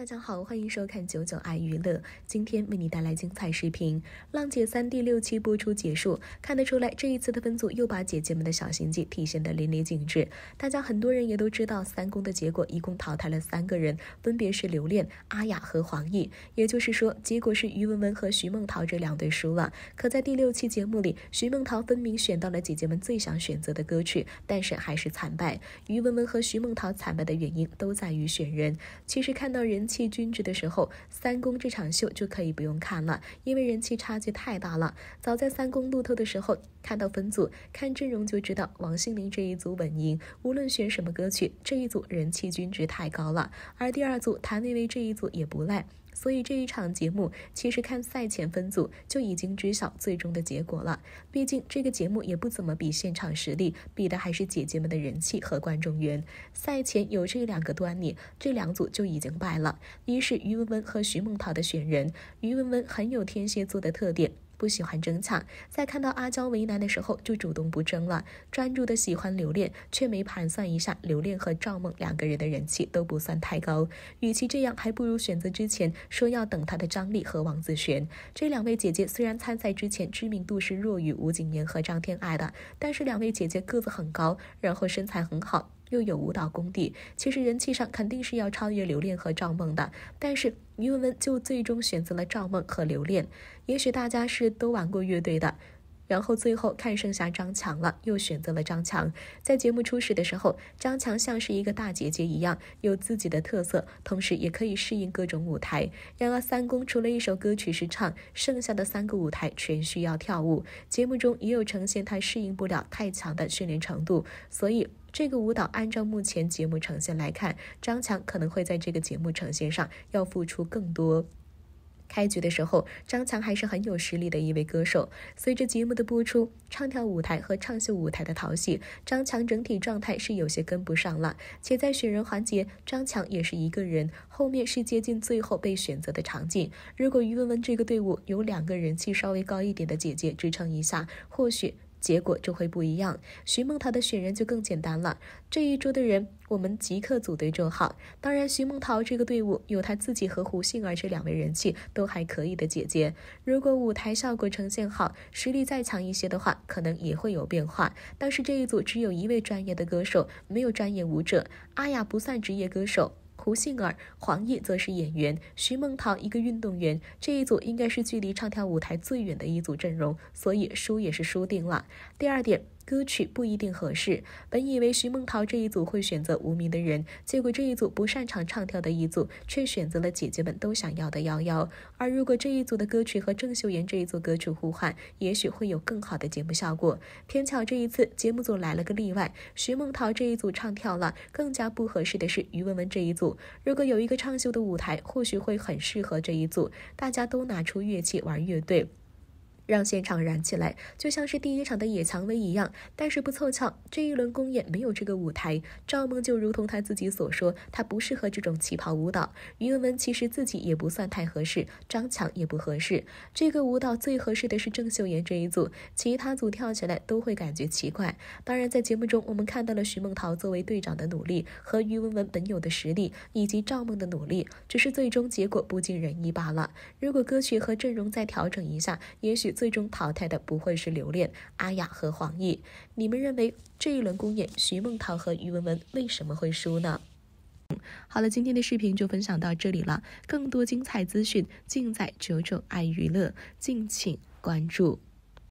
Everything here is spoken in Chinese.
大家好，欢迎收看九九爱娱乐，今天为你带来精彩视频《浪姐三》第六期播出结束，看得出来这一次的分组又把姐姐们的小心机体现得淋漓尽致。大家很多人也都知道，三公的结果一共淘汰了三个人，分别是刘恋、阿雅和黄奕，也就是说，结果是于文文和徐梦桃这两队输了。可在第六期节目里，徐梦桃分明选到了姐姐们最想选择的歌曲，但是还是惨败。于文文和徐梦桃惨败的原因都在于选人。其实看到人。气均值的时候，三公这场秀就可以不用看了，因为人气差距太大了。早在三公路透的时候，看到分组、看阵容就知道，王心凌这一组稳赢，无论选什么歌曲，这一组人气均值太高了。而第二组谭维维这一组也不赖。所以这一场节目，其实看赛前分组就已经知晓最终的结果了。毕竟这个节目也不怎么比现场实力，比的还是姐姐们的人气和观众缘。赛前有这两个端倪，这两组就已经败了。一是于文文和徐梦桃的选人，于文文很有天蝎座的特点。不喜欢争抢，在看到阿娇为难的时候，就主动不争了。专注的喜欢留恋，却没盘算一下，留恋和赵梦两个人的人气都不算太高。与其这样，还不如选择之前说要等她的张丽和王子璇。这两位姐姐虽然参赛之前知名度是弱于吴谨言和张天爱的，但是两位姐姐个子很高，然后身材很好。又有舞蹈功底，其实人气上肯定是要超越刘恋和赵梦的，但是于文文就最终选择了赵梦和刘恋。也许大家是都玩过乐队的。然后最后看剩下张强了，又选择了张强。在节目初始的时候，张强像是一个大姐姐一样，有自己的特色，同时也可以适应各种舞台。然而，三公除了一首歌曲是唱，剩下的三个舞台全需要跳舞。节目中也有呈现他适应不了太强的训练程度，所以这个舞蹈按照目前节目呈现来看，张强可能会在这个节目呈现上要付出更多。开局的时候，张强还是很有实力的一位歌手。随着节目的播出，唱跳舞台和唱秀舞台的淘洗，张强整体状态是有些跟不上了。且在选人环节，张强也是一个人，后面是接近最后被选择的场景。如果于文文这个队伍有两个人气稍微高一点的姐姐支撑一下，或许。结果就会不一样。徐梦桃的选人就更简单了，这一桌的人我们即刻组队就好。当然，徐梦桃这个队伍有她自己和胡杏儿这两位人气都还可以的姐姐。如果舞台效果呈现好，实力再强一些的话，可能也会有变化。但是这一组只有一位专业的歌手，没有专业舞者。阿雅不算职业歌手。胡杏儿、黄奕则是演员，徐梦桃一个运动员，这一组应该是距离唱跳舞台最远的一组阵容，所以输也是输定了。第二点。歌曲不一定合适。本以为徐梦桃这一组会选择无名的人，结果这一组不擅长唱跳的一组却选择了姐姐们都想要的瑶瑶》。而如果这一组的歌曲和郑秀妍这一组歌曲互换，也许会有更好的节目效果。偏巧这一次节目组来了个例外，徐梦桃这一组唱跳了。更加不合适的是于文文这一组，如果有一个唱秀的舞台，或许会很适合这一组。大家都拿出乐器玩乐队。让现场燃起来，就像是第一场的野蔷薇一样。但是不凑巧，这一轮公演没有这个舞台。赵梦就如同她自己所说，她不适合这种旗袍舞蹈。于文文其实自己也不算太合适，张强也不合适。这个舞蹈最合适的是郑秀妍这一组，其他组跳起来都会感觉奇怪。当然，在节目中我们看到了徐梦桃作为队长的努力，和于文文本有的实力，以及赵梦的努力，只是最终结果不尽人意罢了。如果歌曲和阵容再调整一下，也许。最终淘汰的不会是留恋、阿雅和黄奕。你们认为这一轮公演，徐梦桃和于文文为什么会输呢？好了，今天的视频就分享到这里了。更多精彩资讯尽在九九爱娱乐，敬请关注。